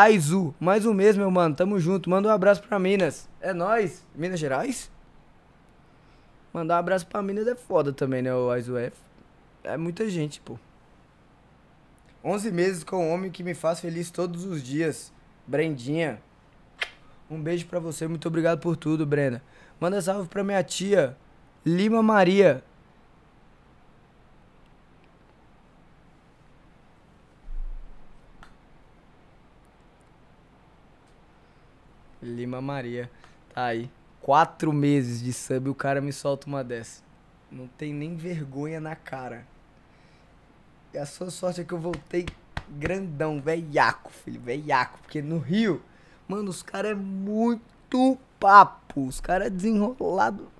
Aizu. Mais um mesmo meu mano. Tamo junto. Manda um abraço pra Minas. É nós, Minas Gerais? Mandar um abraço pra Minas é foda também, né? O Aizu é. É muita gente, pô. 11 meses com um homem que me faz feliz todos os dias. Brendinha. Um beijo pra você. Muito obrigado por tudo, Brenda. Manda salve pra minha tia, Lima Maria. Lima Maria. Tá aí. Quatro meses de sub e o cara me solta uma dessa. Não tem nem vergonha na cara. E a sua sorte é que eu voltei grandão, velhaco, filho, velhaco, Porque no Rio, mano, os caras é muito papo. Os caras é desenrolado